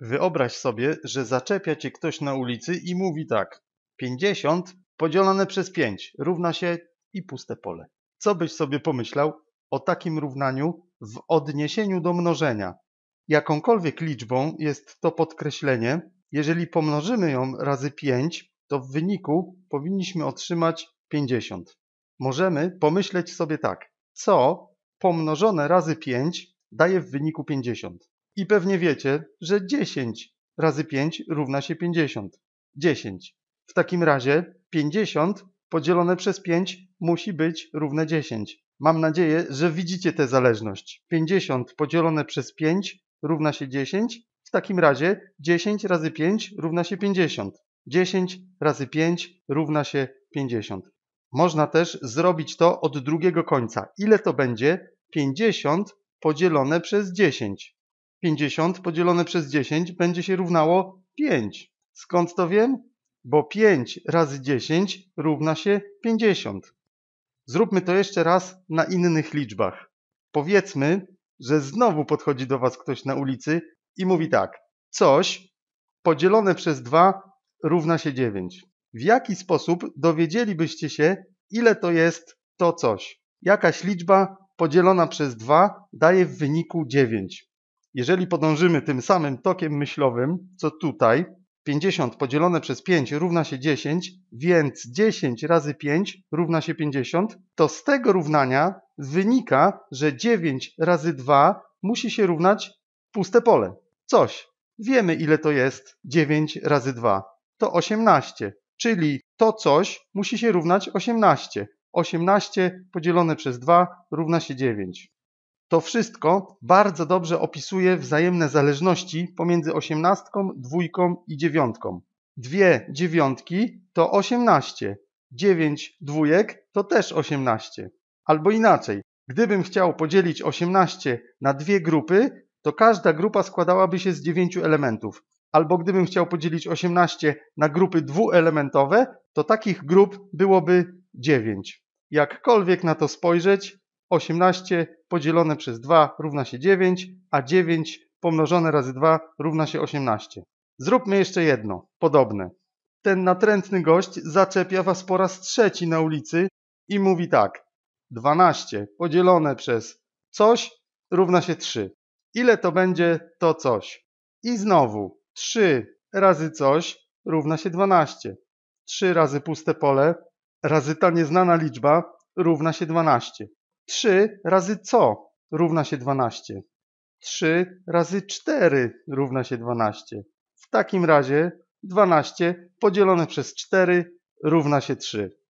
Wyobraź sobie, że zaczepia cię ktoś na ulicy i mówi tak. 50 podzielone przez 5 równa się i puste pole. Co byś sobie pomyślał o takim równaniu w odniesieniu do mnożenia? Jakąkolwiek liczbą jest to podkreślenie. Jeżeli pomnożymy ją razy 5, to w wyniku powinniśmy otrzymać 50. Możemy pomyśleć sobie tak, co pomnożone razy 5 daje w wyniku 50. I pewnie wiecie, że 10 razy 5 równa się 50. 10. W takim razie 50 podzielone przez 5 musi być równe 10. Mam nadzieję, że widzicie tę zależność. 50 podzielone przez 5 równa się 10. W takim razie 10 razy 5 równa się 50. 10 razy 5 równa się 50. Można też zrobić to od drugiego końca. Ile to będzie? 50 podzielone przez 10. 50 podzielone przez 10 będzie się równało 5. Skąd to wiem? Bo 5 razy 10 równa się 50. Zróbmy to jeszcze raz na innych liczbach. Powiedzmy, że znowu podchodzi do Was ktoś na ulicy i mówi tak. Coś podzielone przez 2 równa się 9. W jaki sposób dowiedzielibyście się, ile to jest to coś? Jakaś liczba podzielona przez 2 daje w wyniku 9. Jeżeli podążymy tym samym tokiem myślowym, co tutaj, 50 podzielone przez 5 równa się 10, więc 10 razy 5 równa się 50, to z tego równania wynika, że 9 razy 2 musi się równać puste pole. Coś. Wiemy ile to jest 9 razy 2. To 18, czyli to coś musi się równać 18. 18 podzielone przez 2 równa się 9. To wszystko bardzo dobrze opisuje wzajemne zależności pomiędzy osiemnastką, dwójką i dziewiątką. Dwie dziewiątki to osiemnaście, dziewięć dwójek to też osiemnaście. Albo inaczej, gdybym chciał podzielić osiemnaście na dwie grupy, to każda grupa składałaby się z dziewięciu elementów. Albo gdybym chciał podzielić osiemnaście na grupy dwuelementowe, to takich grup byłoby dziewięć. Jakkolwiek na to spojrzeć, 18 podzielone przez 2 równa się 9, a 9 pomnożone razy 2 równa się 18. Zróbmy jeszcze jedno, podobne. Ten natrętny gość zaczepia was po raz trzeci na ulicy i mówi tak. 12 podzielone przez coś równa się 3. Ile to będzie to coś? I znowu 3 razy coś równa się 12. 3 razy puste pole razy ta nieznana liczba równa się 12. 3 razy co równa się 12. 3 razy 4 równa się 12. W takim razie 12 podzielone przez 4 równa się 3.